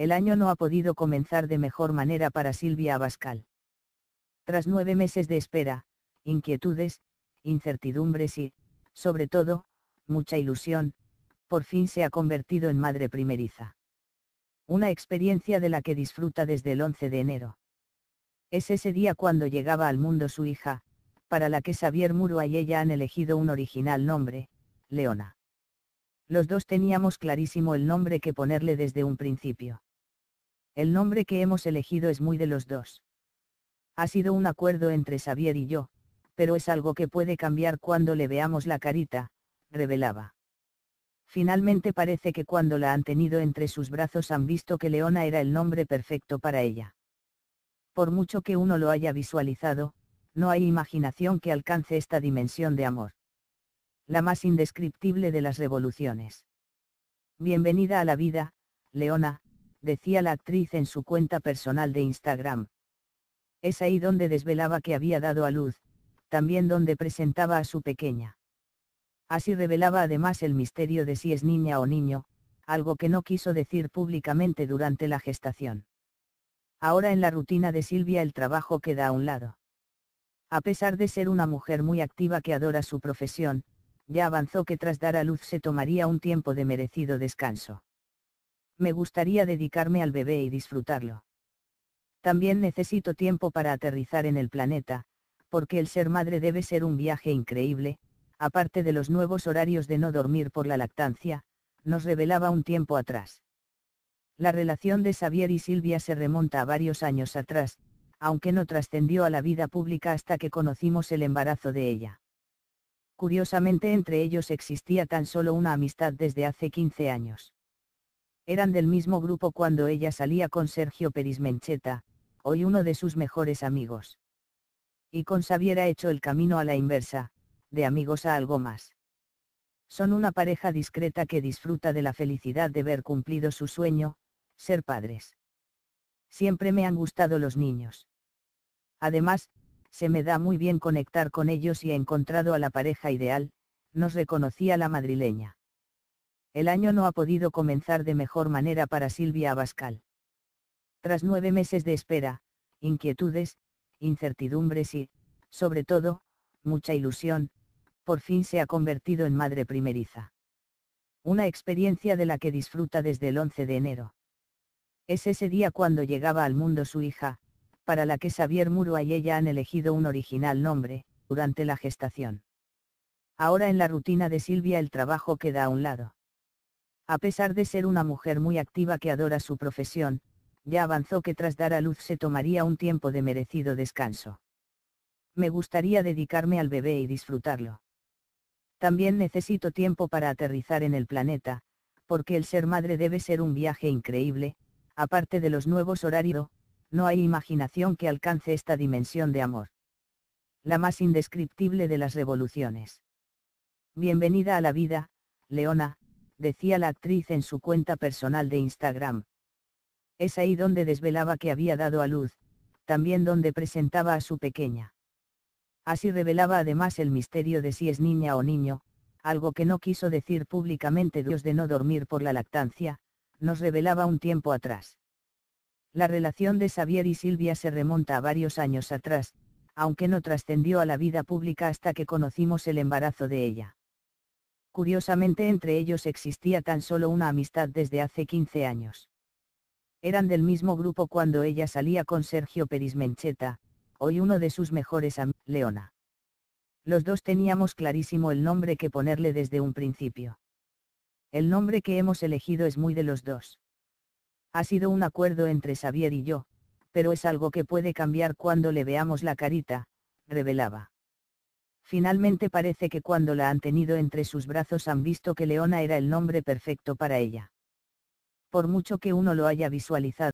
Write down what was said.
El año no ha podido comenzar de mejor manera para Silvia Abascal. Tras nueve meses de espera, inquietudes, incertidumbres y, sobre todo, mucha ilusión, por fin se ha convertido en madre primeriza. Una experiencia de la que disfruta desde el 11 de enero. Es ese día cuando llegaba al mundo su hija, para la que Xavier Muro y ella han elegido un original nombre, Leona. Los dos teníamos clarísimo el nombre que ponerle desde un principio. El nombre que hemos elegido es muy de los dos. Ha sido un acuerdo entre Xavier y yo, pero es algo que puede cambiar cuando le veamos la carita, revelaba. Finalmente parece que cuando la han tenido entre sus brazos han visto que Leona era el nombre perfecto para ella. Por mucho que uno lo haya visualizado, no hay imaginación que alcance esta dimensión de amor. La más indescriptible de las revoluciones. Bienvenida a la vida, Leona, decía la actriz en su cuenta personal de Instagram. Es ahí donde desvelaba que había dado a luz, también donde presentaba a su pequeña. Así revelaba además el misterio de si es niña o niño, algo que no quiso decir públicamente durante la gestación. Ahora en la rutina de Silvia el trabajo queda a un lado. A pesar de ser una mujer muy activa que adora su profesión, ya avanzó que tras dar a luz se tomaría un tiempo de merecido descanso. Me gustaría dedicarme al bebé y disfrutarlo. También necesito tiempo para aterrizar en el planeta, porque el ser madre debe ser un viaje increíble, aparte de los nuevos horarios de no dormir por la lactancia, nos revelaba un tiempo atrás. La relación de Xavier y Silvia se remonta a varios años atrás, aunque no trascendió a la vida pública hasta que conocimos el embarazo de ella. Curiosamente entre ellos existía tan solo una amistad desde hace 15 años. Eran del mismo grupo cuando ella salía con Sergio Mencheta, hoy uno de sus mejores amigos. Y con Sabiera hecho el camino a la inversa, de amigos a algo más. Son una pareja discreta que disfruta de la felicidad de ver cumplido su sueño, ser padres. Siempre me han gustado los niños. Además, se me da muy bien conectar con ellos y he encontrado a la pareja ideal, nos reconocía la madrileña. El año no ha podido comenzar de mejor manera para Silvia Abascal. Tras nueve meses de espera, inquietudes, incertidumbres y, sobre todo, mucha ilusión, por fin se ha convertido en madre primeriza. Una experiencia de la que disfruta desde el 11 de enero. Es ese día cuando llegaba al mundo su hija, para la que Xavier Muro y ella han elegido un original nombre, durante la gestación. Ahora en la rutina de Silvia el trabajo queda a un lado. A pesar de ser una mujer muy activa que adora su profesión, ya avanzó que tras dar a luz se tomaría un tiempo de merecido descanso. Me gustaría dedicarme al bebé y disfrutarlo. También necesito tiempo para aterrizar en el planeta, porque el ser madre debe ser un viaje increíble, aparte de los nuevos horarios, no hay imaginación que alcance esta dimensión de amor. La más indescriptible de las revoluciones. Bienvenida a la vida, Leona, decía la actriz en su cuenta personal de Instagram. Es ahí donde desvelaba que había dado a luz, también donde presentaba a su pequeña. Así revelaba además el misterio de si es niña o niño, algo que no quiso decir públicamente Dios de no dormir por la lactancia, nos revelaba un tiempo atrás. La relación de Xavier y Silvia se remonta a varios años atrás, aunque no trascendió a la vida pública hasta que conocimos el embarazo de ella. Curiosamente entre ellos existía tan solo una amistad desde hace 15 años. Eran del mismo grupo cuando ella salía con Sergio Mencheta, hoy uno de sus mejores amigos, Leona. Los dos teníamos clarísimo el nombre que ponerle desde un principio. El nombre que hemos elegido es muy de los dos. Ha sido un acuerdo entre Xavier y yo, pero es algo que puede cambiar cuando le veamos la carita, revelaba. Finalmente parece que cuando la han tenido entre sus brazos han visto que Leona era el nombre perfecto para ella. Por mucho que uno lo haya visualizado,